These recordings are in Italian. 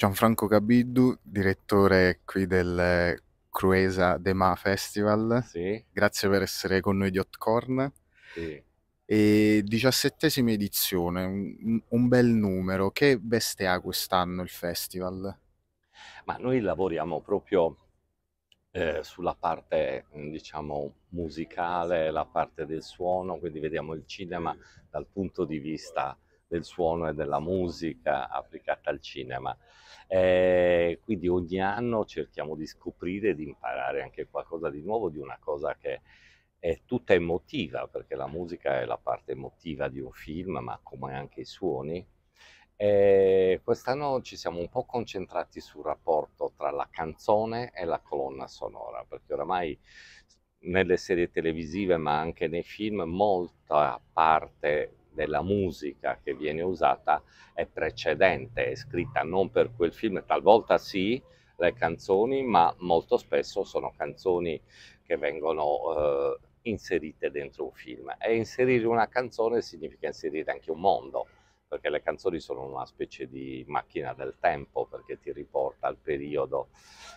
Gianfranco Cabiddu, direttore qui del Cruesa De Ma Festival. Sì. Grazie per essere con noi di Hotcorn. Sì. E diciassettesima edizione, un, un, bel numero. Che veste ha quest'anno il festival? Ma noi lavoriamo proprio eh, sulla parte, diciamo, musicale, la parte del suono, quindi vediamo il cinema dal punto di vista del suono e della musica applicata al cinema. Eh, quindi ogni anno cerchiamo di scoprire, e di imparare anche qualcosa di nuovo, di una cosa che è tutta emotiva, perché la musica è la parte emotiva di un film, ma come anche i suoni. Eh, quest'anno ci siamo un po' concentrati sul rapporto tra la canzone e la colonna sonora, perché oramai nelle serie televisive ma anche nei film molta parte della musica che viene usata è precedente, è scritta non per quel film, talvolta sì le canzoni, ma molto spesso sono canzoni che vengono eh, inserite dentro un film. E inserire una canzone significa inserire anche un mondo, perché le canzoni sono una specie di macchina del tempo, perché ti riporta al periodo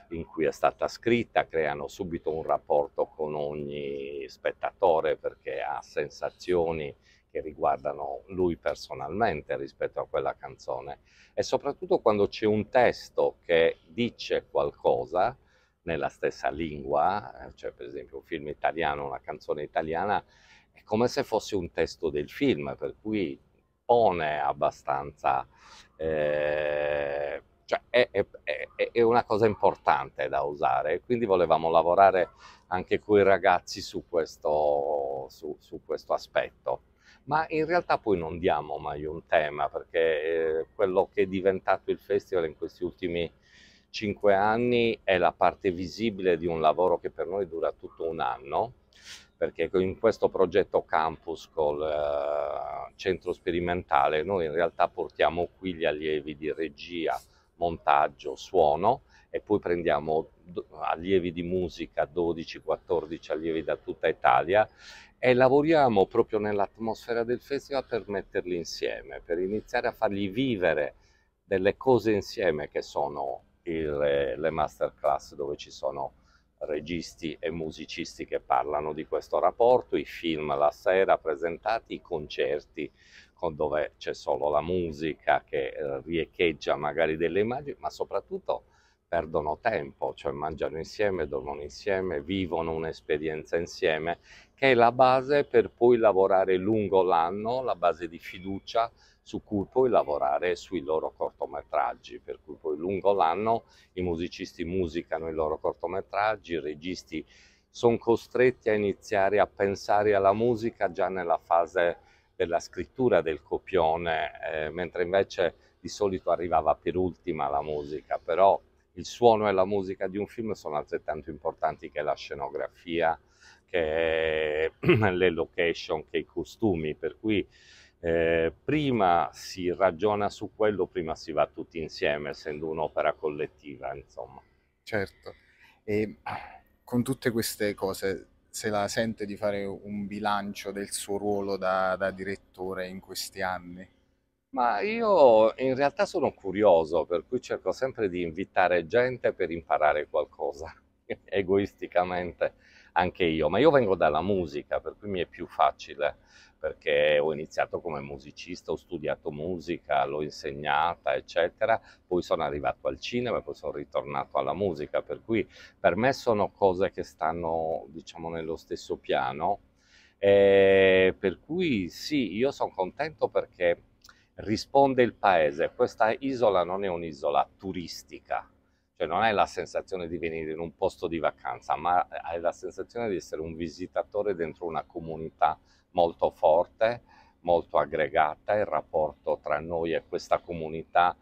in cui è stata scritta, creano subito un rapporto con ogni spettatore, perché ha sensazioni che riguardano lui personalmente rispetto a quella canzone e soprattutto quando c'è un testo che dice qualcosa nella stessa lingua, eh, cioè per esempio un film italiano, una canzone italiana, è come se fosse un testo del film, per cui pone abbastanza... Eh, cioè è, è, è, una cosa importante da usare, quindi volevamo lavorare anche con i ragazzi su questo, su, su questo aspetto ma in realtà poi non diamo mai un tema perché eh, quello che è diventato il festival in questi ultimi cinque anni è la parte visibile di un lavoro che per noi dura tutto un anno perché in questo progetto campus col eh, centro sperimentale noi in realtà portiamo qui gli allievi di regia, montaggio, suono e poi prendiamo allievi di musica, 12-14 allievi da tutta Italia e lavoriamo proprio nell'atmosfera del festival per metterli insieme, per iniziare a fargli vivere delle cose insieme che sono il, le masterclass dove ci sono registi e musicisti che parlano di questo rapporto, i film la sera presentati, i concerti con dove c'è solo la musica che riecheggia magari delle immagini, ma soprattutto perdono tempo, cioè mangiano insieme, dormono insieme, vivono un'esperienza insieme, che è la base per poi lavorare lungo l'anno, la base di fiducia su cui poi lavorare sui loro cortometraggi, per cui poi lungo l'anno i musicisti musicano i loro cortometraggi, i registi sono costretti a iniziare a pensare alla musica già nella fase della scrittura del copione, eh, mentre invece di solito arrivava per ultima la musica, però il suono e la musica di un film sono altrettanto importanti che la scenografia, che le location, che i costumi, per cui eh, prima si ragiona su quello, prima si va tutti insieme, essendo un'opera collettiva, insomma. Certo, e con tutte queste cose se la sente di fare un bilancio del suo ruolo da, da direttore in questi anni? Ma io in realtà sono curioso, per cui cerco sempre di invitare gente per imparare qualcosa, egoisticamente anche io, ma io vengo dalla musica, per cui mi è più facile, perché ho iniziato come musicista, ho studiato musica, l'ho insegnata, eccetera, poi sono arrivato al cinema e poi sono ritornato alla musica, per cui per me sono cose che stanno, diciamo, nello stesso piano, e eh, per cui sì, io sono contento perché risponde il paese. Questa isola non è un'isola turistica, cioè non hai la sensazione di venire in un posto di vacanza, ma hai la sensazione di essere un visitatore dentro una comunità molto forte, molto aggregata, il rapporto tra noi e questa comunità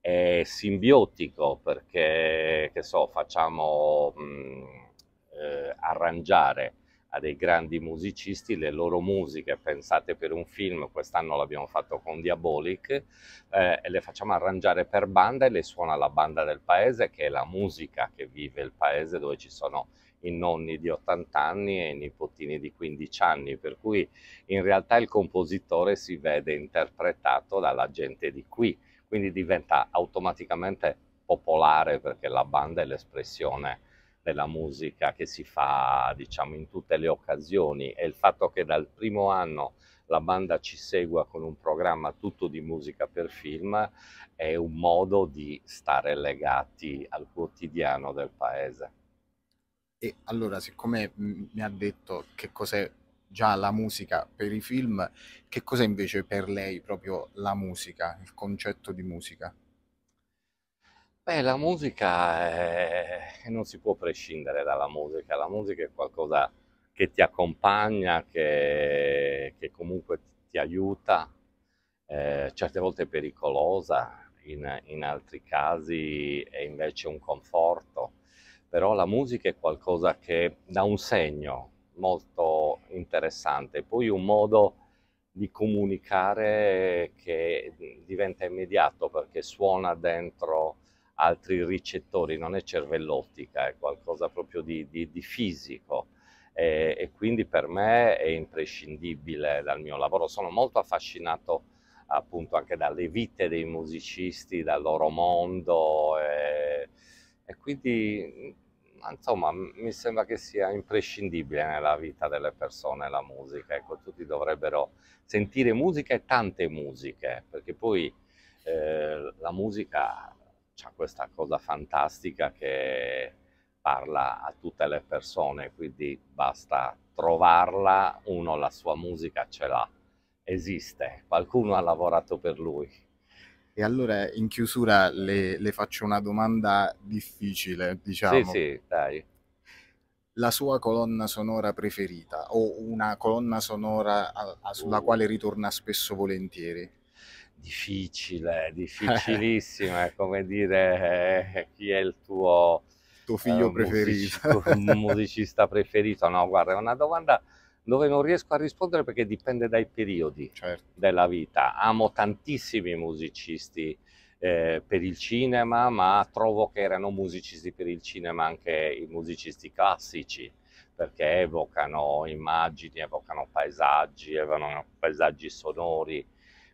è simbiotico perché, che so, facciamo mh, mm, eh, arrangiare a dei grandi musicisti, le loro musiche pensate per un film, quest'anno l'abbiamo fatto con Diabolic, eh, e le facciamo arrangiare per banda e le suona la banda del paese, che è la musica che vive il paese dove ci sono i nonni di 80 anni e i nipotini di 15 anni, per cui in realtà il compositore si vede interpretato dalla gente di qui, quindi diventa automaticamente popolare perché la banda è l'espressione della musica che si fa diciamo in tutte le occasioni e il fatto che dal primo anno la banda ci segua con un programma tutto di musica per film è un modo di stare legati al quotidiano del paese. E allora, siccome mi ha detto che cos'è già la musica per i film, che cos'è invece per lei proprio la musica, il concetto di musica? Beh, la musica è... non si può prescindere dalla musica, la musica è qualcosa che ti accompagna, che, che comunque ti aiuta, eh, certe volte è pericolosa, in, in, altri casi è invece un conforto, però la musica è qualcosa che dà un segno molto interessante, poi un modo di comunicare che diventa immediato perché suona dentro altri ricettori, non è cervellottica, è qualcosa proprio di, di, di fisico e, e, quindi per me è imprescindibile dal mio lavoro. Sono molto affascinato appunto anche dalle vite dei musicisti, dal loro mondo e, e quindi insomma mi sembra che sia imprescindibile nella vita delle persone la musica, ecco tutti dovrebbero sentire musica e tante musiche perché poi eh, la musica ha questa cosa fantastica che parla a tutte le persone, quindi basta trovarla, uno la sua musica ce l'ha, esiste, qualcuno ha lavorato per lui. E allora in chiusura le, le faccio una domanda difficile, diciamo. Sì, sì, dai. La sua colonna sonora preferita o una colonna sonora a, a, sulla uh. quale ritorna spesso volentieri? difficile, eh. difficilissima, è come dire eh, chi è il tuo, tuo figlio eh, preferito, music musicista preferito. No, guarda, è una domanda dove non riesco a rispondere perché dipende dai periodi certo. della vita. Amo tantissimi musicisti eh, per il cinema, ma trovo che erano musicisti per il cinema anche i musicisti classici perché evocano immagini, evocano paesaggi, evocano paesaggi sonori,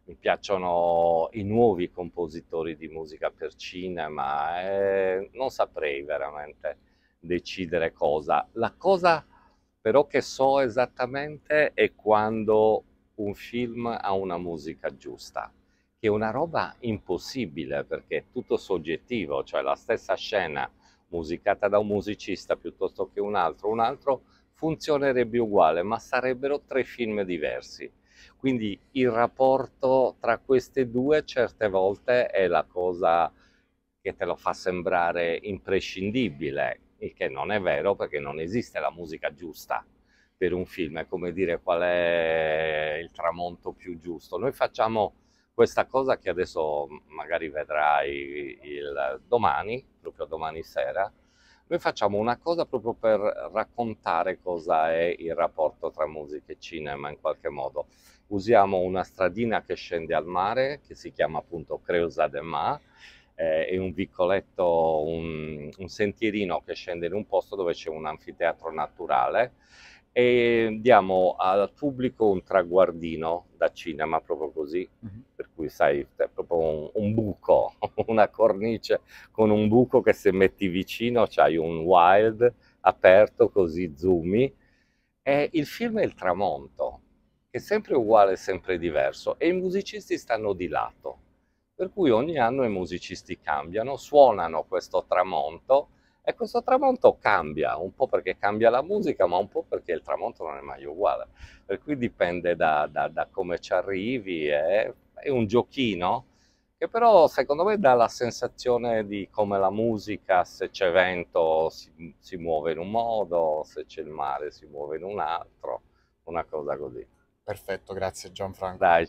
mi piacciono i nuovi compositori di musica per cinema, eh, non saprei veramente decidere cosa. La cosa però che so esattamente è quando un film ha una musica giusta, che è una roba impossibile perché è tutto soggettivo, cioè la stessa scena musicata da un musicista piuttosto che un altro, un altro funzionerebbe uguale, ma sarebbero tre film diversi quindi il rapporto tra queste due certe volte è la cosa che te lo fa sembrare imprescindibile, il che non è vero perché non esiste la musica giusta per un film, è come dire qual è il tramonto più giusto. Noi facciamo questa cosa che adesso magari vedrai il domani, proprio domani sera, noi facciamo una cosa proprio per raccontare cosa è il rapporto tra musica e cinema in qualche modo. Usiamo una stradina che scende al mare, che si chiama appunto Creusa de Ma, eh, è un vicoletto, un, un sentierino che scende in un posto dove c'è un anfiteatro naturale e diamo al pubblico un traguardino da cinema, proprio così. Mm -hmm cui sai, è proprio un, un buco, una cornice con un buco che se metti vicino c'hai un wild aperto così zoomi. E il film è Il tramonto, che è sempre uguale, sempre diverso, e i musicisti stanno di lato. Per cui ogni anno i musicisti cambiano, suonano questo tramonto e questo tramonto cambia, un po' perché cambia la musica, ma un po' perché il tramonto non è mai uguale. Per cui dipende da, da, da come ci arrivi, è, è, un giochino che però secondo me dà la sensazione di come la musica, se c'è vento si, si muove in un modo, se c'è il mare si muove in un altro, una cosa così. Perfetto, grazie Gianfranco. Dai,